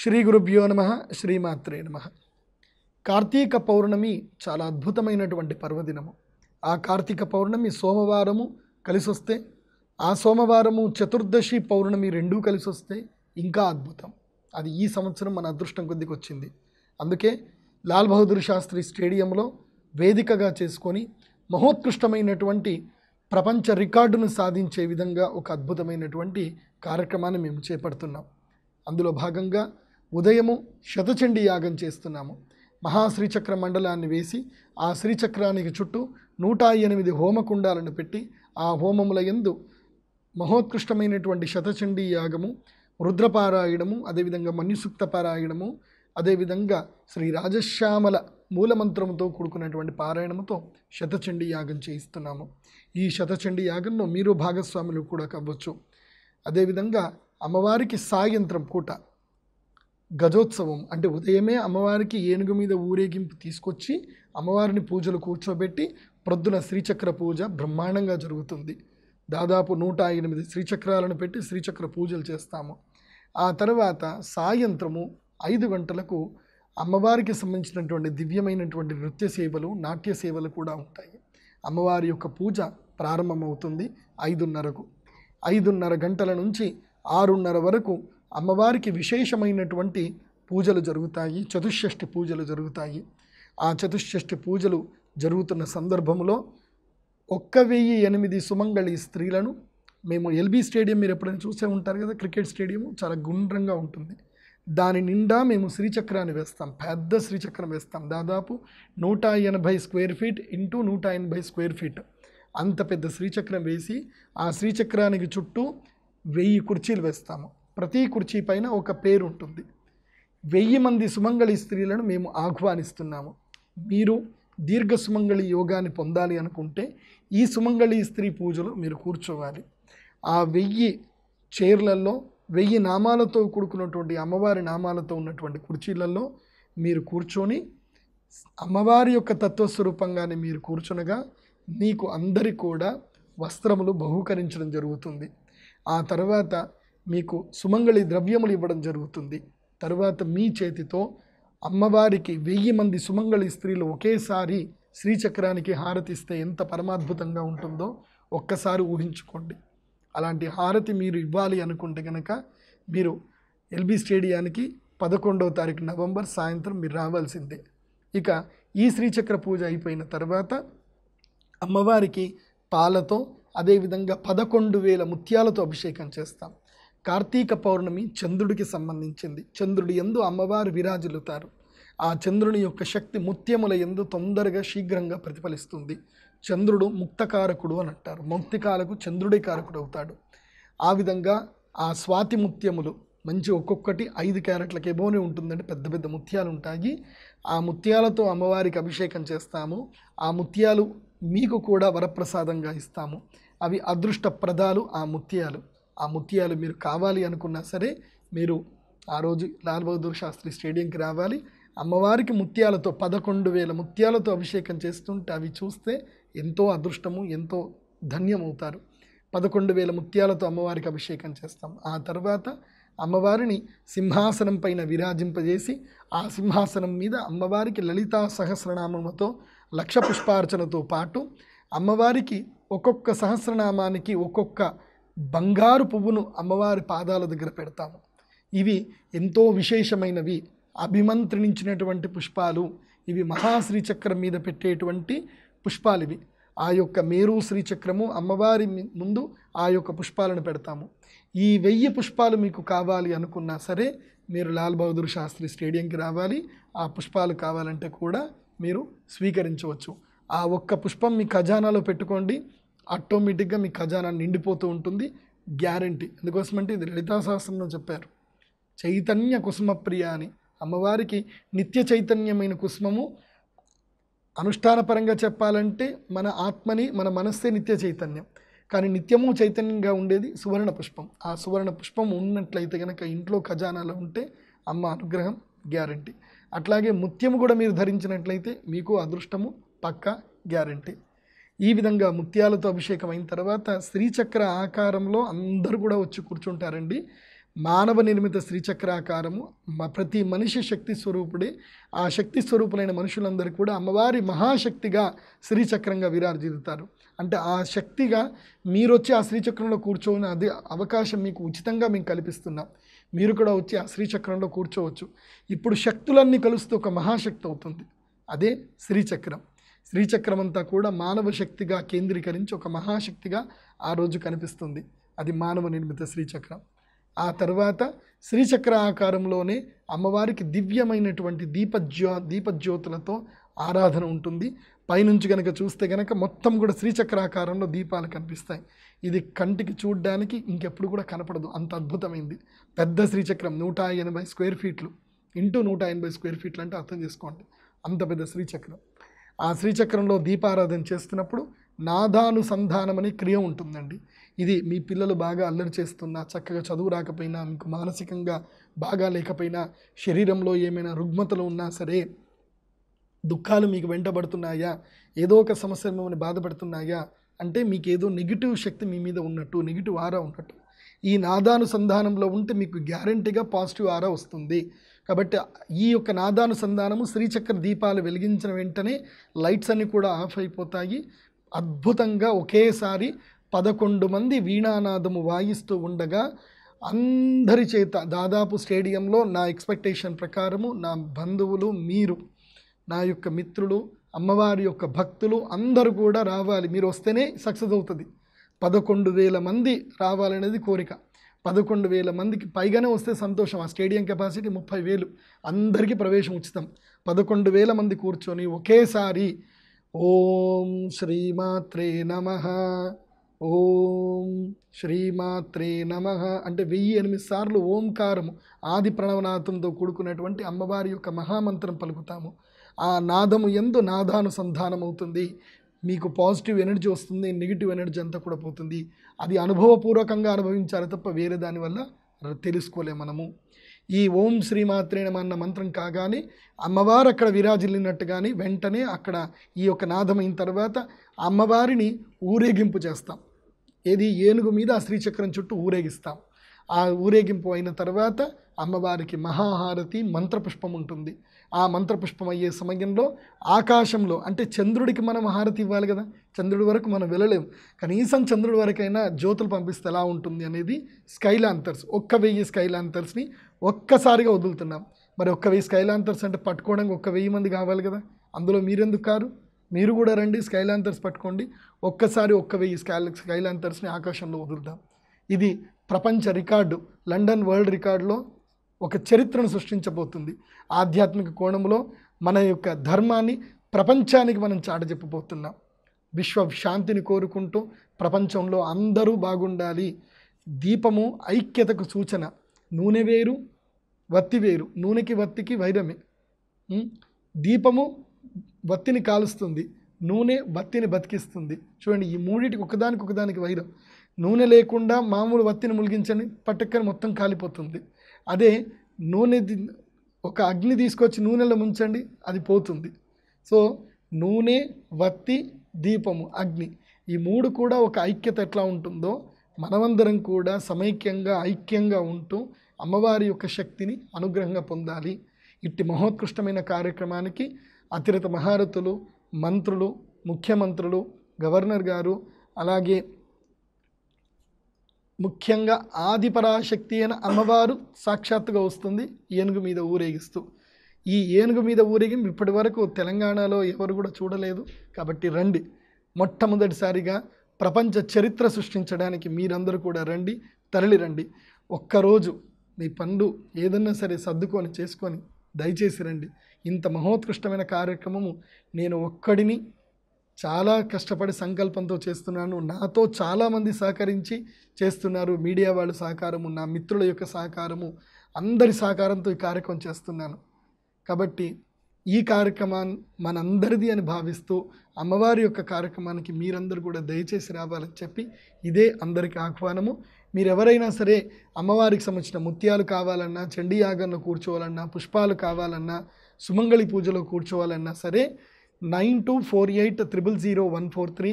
శ్రీ గురుభ్యో నమ శ్రీమాత్రే నమ కార్తీక పౌర్ణమి చాలా అద్భుతమైనటువంటి పర్వదినము ఆ కార్తీక పౌర్ణమి సోమవారము కలిసి వస్తే ఆ సోమవారము చతుర్దశి పౌర్ణమి రెండూ కలిసి వస్తే ఇంకా అద్భుతం అది ఈ సంవత్సరం మన అదృష్టం కొద్దికి వచ్చింది అందుకే లాల్ బహదూర్ శాస్త్రి స్టేడియంలో వేదికగా చేసుకొని మహోత్కృష్టమైనటువంటి ప్రపంచ రికార్డును సాధించే విధంగా ఒక అద్భుతమైనటువంటి కార్యక్రమాన్ని మేము చేపడుతున్నాం అందులో భాగంగా ఉదయము శతచండి యాగం చేస్తున్నాము మహాశ్రీచక్ర మండలాన్ని వేసి ఆ శ్రీచక్రానికి చుట్టూ నూట ఎనిమిది హోమకుండాలను పెట్టి ఆ హోమముల ఎందు మహోత్కృష్టమైనటువంటి శతచండీ యాగము రుద్రపారాయణము అదేవిధంగా మన్యుసుక్త పారాయణము అదేవిధంగా శ్రీ రాజశ్యామల మూలమంత్రంతో కూడుకున్నటువంటి పారాయణంతో శతచండీ యాగం చేయిస్తున్నాము ఈ శతచండీ యాగంలో మీరు భాగస్వాములు కూడా కావచ్చు అదేవిధంగా అమ్మవారికి సాయంత్రం పూట గజోత్సవం అంటే ఉదయమే అమ్మవారికి ఏనుగు మీద ఊరేగింపు తీసుకొచ్చి అమ్మవారిని పూజలు కూర్చోబెట్టి ప్రొద్దున శ్రీచక్ర పూజ బ్రహ్మాండంగా జరుగుతుంది దాదాపు నూట ఎనిమిది శ్రీచక్రాలను పెట్టి శ్రీచక్ర పూజలు చేస్తాము ఆ తర్వాత సాయంత్రము ఐదు గంటలకు అమ్మవారికి సంబంధించినటువంటి దివ్యమైనటువంటి నృత్య సేవలు నాట్య సేవలు కూడా ఉంటాయి అమ్మవారి యొక్క పూజ ప్రారంభమవుతుంది ఐదున్నరకు ఐదున్నర గంటల నుంచి ఆరున్నర వరకు అమ్మవారికి విశేషమైనటువంటి పూజలు జరుగుతాయి చతుష్షష్టి పూజలు జరుగుతాయి ఆ చతుష్షష్టి పూజలు జరుగుతున్న సందర్భంలో ఒక్క వెయ్యి ఎనిమిది సుమంగళి స్త్రీలను మేము ఎల్బీ స్టేడియం మీరు ఎప్పుడైనా చూసే ఉంటారు కదా క్రికెట్ స్టేడియం చాలా గుండ్రంగా ఉంటుంది దాని నిండా మేము శ్రీచక్రాన్ని వేస్తాం పెద్ద శ్రీచక్రం వేస్తాం దాదాపు నూట ఎనభై స్క్వేర్ ఫీట్ ఇంటూ నూట ఎనభై స్క్వేర్ ఫీట్ అంత పెద్ద శ్రీచక్రం వేసి ఆ శ్రీచక్రానికి చుట్టూ వెయ్యి కుర్చీలు వేస్తాము ప్రతి కుర్చీ పైన ఒక పేరు ఉంటుంది వెయ్యి మంది సుమంగళి స్త్రీలను మేము ఆహ్వానిస్తున్నాము మీరు దీర్ఘ సుమంగళి యోగాన్ని పొందాలి అనుకుంటే ఈ సుమంగళి స్త్రీ పూజలో మీరు కూర్చోవాలి ఆ వెయ్యి చైర్లలో వెయ్యి నామాలతో కూడుకున్నటువంటి అమ్మవారి నామాలతో ఉన్నటువంటి కుర్చీలలో మీరు కూర్చొని అమ్మవారి యొక్క తత్వస్వరూపంగానే మీరు కూర్చునగా మీకు అందరి కూడా వస్త్రములు బహూకరించడం జరుగుతుంది ఆ తర్వాత మీకు సుమంగళి ద్రవ్యములు ఇవ్వడం జరుగుతుంది తర్వాత మీ చేతితో అమ్మవారికి వెయ్యి మంది సుమంగళి స్త్రీలు ఒకేసారి శ్రీచక్రానికి హారతిస్తే ఎంత పరమాద్భుతంగా ఉంటుందో ఒక్కసారి ఊహించుకోండి అలాంటి హారతి మీరు ఇవ్వాలి అనుకుంటే కనుక మీరు ఎల్బీ స్టేడియానికి పదకొండవ తారీఖు నవంబర్ సాయంత్రం మీరు రావాల్సిందే ఇక ఈ శ్రీచక్ర పూజ అయిపోయిన తర్వాత అమ్మవారికి పాలతో అదేవిధంగా పదకొండు వేల ముత్యాలతో అభిషేకం చేస్తాం కార్తీక పౌర్ణమి చంద్రుడికి సంబంధించింది చంద్రుడి ఎందు అమ్మవారు విరాజులుతారు ఆ చంద్రుని యొక్క శక్తి ముత్యముల ఎందు తొందరగా శీఘ్రంగా ప్రతిఫలిస్తుంది చంద్రుడు ముక్తకారకుడు అని అంటారు ముక్తికాలకు చంద్రుడే కారకుడు అవుతాడు ఆ విధంగా ఆ స్వాతి ముత్యములు మంచి ఒక్కొక్కటి ఐదు క్యారెట్లకు ఏమోనే ఉంటుందంటే పెద్ద పెద్ద ముత్యాలు ఉంటాయి ఆ ముత్యాలతో అమ్మవారికి అభిషేకం చేస్తాము ఆ ముత్యాలు మీకు కూడా వరప్రసాదంగా ఇస్తాము అవి అదృష్టప్రదాలు ఆ ముత్యాలు ఆ ముత్యాలు మీరు కావాలి అనుకున్నా సరే మీరు ఆ రోజు లాల్ బహదూర్ శాస్త్రి స్టేడియంకి రావాలి అమ్మవారికి ముత్యాలతో పదకొండు వేల ముత్యాలతో అభిషేకం చేస్తుంటే అవి చూస్తే ఎంతో అదృష్టము ఎంతో ధన్యమవుతారు పదకొండు వేల ముత్యాలతో అమ్మవారికి అభిషేకం చేస్తాం ఆ తర్వాత అమ్మవారిని సింహాసనం పైన విరాజింపజేసి ఆ సింహాసనం మీద అమ్మవారికి లలితా సహస్రనామముతో లక్ష పుష్పార్చనతో పాటు అమ్మవారికి ఒక్కొక్క సహస్రనామానికి ఒక్కొక్క బంగారు పువ్వును అమ్మవారి పాదాల దగ్గర పెడతాము ఇవి ఎంతో విశేషమైనవి అభిమంత్రించినటువంటి పుష్పాలు ఇవి మహాశ్రీచక్రం మీద పెట్టేటువంటి పుష్పాలు ఇవి ఆ యొక్క మేరు శ్రీచక్రము అమ్మవారి ముందు ఆ యొక్క పుష్పాలను పెడతాము ఈ వెయ్యి పుష్పాలు మీకు కావాలి అనుకున్నా సరే మీరు లాల్ బహదూర్ శాస్త్రి స్టేడియంకి రావాలి ఆ పుష్పాలు కావాలంటే కూడా మీరు స్వీకరించవచ్చు ఆ ఒక్క పుష్పం మీ ఖజానాలో పెట్టుకోండి ఆటోమేటిక్గా మీ ఖజానా నిండిపోతూ ఉంటుంది గ్యారంటీ ఎందుకోసమంటే ఇది లలితా సహస్రంలో చెప్పారు చైతన్య కుసుమప్రియ అని అమ్మవారికి నిత్య చైతన్యమైన కుసుమము అనుష్ఠానపరంగా చెప్పాలంటే మన ఆత్మని మన మనస్సే నిత్య చైతన్యం కానీ నిత్యము చైతన్యంగా ఉండేది సువర్ణ పుష్పం ఆ సువర్ణ పుష్పం ఉన్నట్లయితే కనుక ఇంట్లో ఖజానాలో ఉంటే అమ్మ అనుగ్రహం గ్యారంటీ అట్లాగే ముత్యము కూడా మీరు ధరించినట్లయితే మీకు అదృష్టము పక్క గ్యారంటీ ఈ విధంగా ముత్యాలతో అభిషేకం అయిన తర్వాత శ్రీచక్ర ఆకారంలో అందరూ కూడా వచ్చి కూర్చుంటారండి మానవ నిర్మిత శ్రీచక్రాకారము ప్రతి మనిషి శక్తి స్వరూపుడే ఆ శక్తి స్వరూపులైన మనుషులందరూ కూడా అమ్మవారి మహాశక్తిగా శ్రీచక్రంగా విరార్జిల్లుతారు అంటే ఆ శక్తిగా మీరు వచ్చి ఆ శ్రీచక్రంలో కూర్చోని అది అవకాశం మీకు ఉచితంగా మేము కల్పిస్తున్నాం మీరు కూడా వచ్చి ఆ శ్రీచక్రంలో కూర్చోవచ్చు ఇప్పుడు శక్తులన్నీ కలుస్తూ ఒక మహాశక్తి అవుతుంది అదే శ్రీచక్రం శ్రీచక్రం అంతా కూడా మానవ శక్తిగా కేంద్రీకరించి ఒక మహాశక్తిగా ఆ రోజు కనిపిస్తుంది అది మానవ నిర్మిత శ్రీచక్రం ఆ తర్వాత శ్రీచక్ర ఆకారంలోనే అమ్మవారికి దివ్యమైనటువంటి దీపజ్యో దీపజ్యోతులతో ఆరాధన ఉంటుంది పైనుంచి కనుక చూస్తే కనుక మొత్తం కూడా శ్రీచక్రాకారంలో దీపాలు కనిపిస్తాయి ఇది కంటికి చూడ్డానికి ఇంకెప్పుడు కూడా కనపడదు అంత అద్భుతమైంది పెద్ద శ్రీచక్రం నూట ఎనభై స్క్వేర్ ఫీట్లు ఇంటూ నూట ఎనభై స్క్వేర్ ఫీట్లు అంటే అర్థం చేసుకోండి అంత పెద్ద శ్రీచక్రం ఆ శ్రీచక్రంలో దీపారాధన చేస్తున్నప్పుడు నాదానుసంధానం అనే క్రియ ఉంటుందండి ఇది మీ పిల్లలు బాగా అల్లరి చేస్తున్నా చక్కగా చదువు రాకపోయినా మీకు మానసికంగా బాగా లేకపోయినా శరీరంలో ఏమైనా రుగ్మతలు ఉన్నా సరే దుఃఖాలు మీకు వెంటబడుతున్నాయా ఏదో ఒక సమస్య మిమ్మల్ని బాధపడుతున్నాయా అంటే మీకు ఏదో నెగిటివ్ శక్తి మీ మీద ఉన్నట్టు నెగిటివ్ ఆరా ఉన్నట్టు ఈ నాదానుసంధానంలో ఉంటే మీకు గ్యారంటీగా పాజిటివ్ ఆరా వస్తుంది కాబట్టి ఈ యొక్క నాదానుసంధానము శ్రీచక్ర దీపాలు వెలిగించిన వెంటనే లైట్స్ అన్నీ కూడా ఆఫ్ అయిపోతాయి అద్భుతంగా ఒకేసారి పదకొండు మంది వీణానాదము వాయిస్తూ ఉండగా అందరి చేత దాదాపు స్టేడియంలో నా ఎక్స్పెక్టేషన్ ప్రకారము నా బంధువులు మీరు నా యొక్క మిత్రులు అమ్మవారి యొక్క భక్తులు అందరూ కూడా రావాలి మీరు వస్తేనే సక్సెస్ అవుతుంది పదకొండు వేల మంది రావాలనేది కోరిక పదకొండు వేల మందికి పైగానే వస్తే సంతోషం ఆ స్టేడియం కెపాసిటీ ముప్పై వేలు అందరికీ ప్రవేశం ఉచితం పదకొండు వేల మంది కూర్చొని ఒకేసారి ఓం శ్రీమాత్రే నమ ఓం శ్రీమాత్రే నమ అంటే వెయ్యి ఎనిమిది సార్లు ఓంకారము ఆది ప్రణవనాథంతో కూడుకున్నటువంటి అమ్మవారి యొక్క మహామంత్రం పలుకుతాము ఆ నాదము ఎందు నాదానుసంధానం అవుతుంది మీకు పాజిటివ్ ఎనర్జీ వస్తుంది నెగిటివ్ ఎనర్జీ అంతా కూడా పోతుంది అది అనుభవపూర్వకంగా అనుభవించాలి తప్ప వేరే దానివల్ల తెలుసుకోలేము మనము ఈ ఓం శ్రీమాత్రేణమ అన్న మంత్రం కాగానే అమ్మవారు అక్కడ కానీ వెంటనే అక్కడ ఈ యొక్క నాదమైన తర్వాత అమ్మవారిని ఊరేగింపు చేస్తాం ఏది ఏనుగు మీద ఆ శ్రీచక్రం చుట్టూ ఊరేగిస్తాం ఆ ఊరేగింపు అయిన తర్వాత అమ్మవారికి మహాహారతి మంత్రపుష్పం ఉంటుంది ఆ మంత్రపుష్పం అయ్యే సమయంలో ఆకాశంలో అంటే చంద్రుడికి మనం హారతి ఇవ్వాలి కదా చంద్రుడి వరకు మనం వెళ్ళలేము కనీసం చంద్రుడి వరకైనా జ్యోతులు పంపిస్తే ఎలా ఉంటుంది అనేది స్కైలాంతర్స్ ఒక్క వెయ్యి స్కైలాంతర్స్ని ఒక్కసారిగా వదులుతున్నాం మరి ఒక్క వెయ్యి స్కైలాంతర్స్ అంటే పట్టుకోవడానికి ఒక్క వెయ్యి మంది కావాలి కదా అందులో మీరెందుకు కారు మీరు కూడా రండి స్కైలాంతర్స్ పట్టుకోండి ఒక్కసారి ఒక్క వెయ్యి స్కై స్కైలాంతర్స్ని ఆకాశంలో వదులుదాం ఇది ప్రపంచ రికార్డు లండన్ వరల్డ్ రికార్డులో ఒక చరిత్రను సృష్టించబోతుంది ఆధ్యాత్మిక కోణంలో మన యొక్క ధర్మాన్ని ప్రపంచానికి మనం చాటజెప్పబోతున్నాం విశ్వ శాంతిని కోరుకుంటూ ప్రపంచంలో అందరూ బాగుండాలి దీపము ఐక్యతకు సూచన నూనె వేరు వత్తి వేరు నూనెకి వత్తికి వైరమే దీపము బత్తిని కాలుస్తుంది నూనె బత్తిని బతికిస్తుంది చూడండి ఈ మూడిటికి ఒకదానికి ఒకదానికి వైరం నూనె లేకుండా మామూలు బత్తిని ములిగించండి పట్టుకొని మొత్తం కాలిపోతుంది అదే నూనె ఒక అగ్ని తీసుకొచ్చి నూనెలో ముంచండి అది పోతుంది సో నూనె వత్తి దీపము అగ్ని ఈ మూడు కూడా ఒక ఐక్యత ఎట్లా ఉంటుందో మనమందరం కూడా సమైక్యంగా ఐక్యంగా ఉంటూ అమ్మవారి యొక్క శక్తిని అనుగ్రహంగా పొందాలి ఇట్టి మహోత్కృష్టమైన కార్యక్రమానికి అతిరత మహారథులు మంత్రులు ముఖ్యమంత్రులు గవర్నర్ గారు అలాగే ముఖ్యంగా ఆదిపరాశక్తి అయిన అమ్మవారు సాక్షాత్తుగా వస్తుంది ఏనుగు మీద ఊరేగిస్తూ ఈ ఏనుగు మీద ఊరేగి ఇప్పటి వరకు తెలంగాణలో ఎవరు కూడా చూడలేదు కాబట్టి రండి మొట్టమొదటిసారిగా ప్రపంచ చరిత్ర సృష్టించడానికి మీరందరూ కూడా రండి తరలి రండి ఒక్కరోజు మీ పండు ఏదన్నా సరే సర్దుకొని చేసుకొని దయచేసి రండి ఇంత మహోత్కృష్టమైన కార్యక్రమము నేను ఒక్కడిని చాలా కష్టపడి సంకల్పంతో చేస్తున్నాను నాతో చాలామంది సహకరించి చేస్తున్నారు మీడియా వాళ్ళ సహకారము నా మిత్రుల యొక్క సహకారము అందరి సహకారంతో ఈ కార్యక్రమం చేస్తున్నాను కాబట్టి ఈ కార్యక్రమాన్ని మనందరిది అని భావిస్తూ అమ్మవారి యొక్క కార్యక్రమానికి మీరందరూ కూడా దయచేసి రావాలని చెప్పి ఇదే అందరికీ ఆహ్వానము మీరు ఎవరైనా సరే అమ్మవారికి సంబంధించిన ముత్యాలు కావాలన్నా చండీ యాగంలో కూర్చోవాలన్నా పుష్పాలు కావాలన్నా సుమంగళి పూజలో కూర్చోవాలన్నా సరే nine two four eight triple zero one four three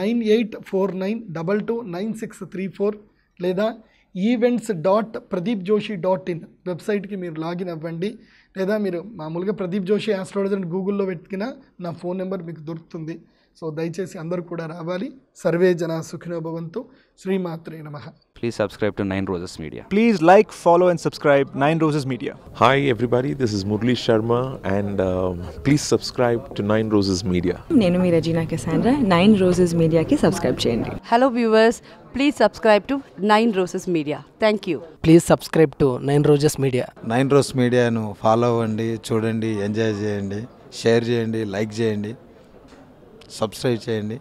nine eight four nine double two nine six three four లేదా events dot Pradeep Joshi dot in వెబ్సైట్కి మీరు లాగిన్ అవ్వండి లేదా మీరు మామూలుగా ప్రదీప్ జోషి ఆస్ట్రాలజర్ గూగుల్లో పెట్టుకున్న నా ఫోన్ నెంబర్ మీకు దొరుకుతుంది సో దయచేసి అందరూ కూడా రావాలి సర్వే జన సుఖినోభవంతు శ్రీమాత్రే నమ please subscribe to nine roses media please like follow and subscribe nine roses media hi everybody this is Murali Sharma and please subscribe to nine roses media నేను మీ రజీనా కెసాండ్రా నైన్ రోజెస్ మీడియాకి సబ్స్క్రైబ్ చేయండి hello viewers please subscribe to nine roses media thank you please subscribe to nine roses media nine roses మీడియాను follow అవ్వండి చూడండి enjoy చేయండి share చేయండి like చేయండి సబ్స్క్రైబ్ చేయండి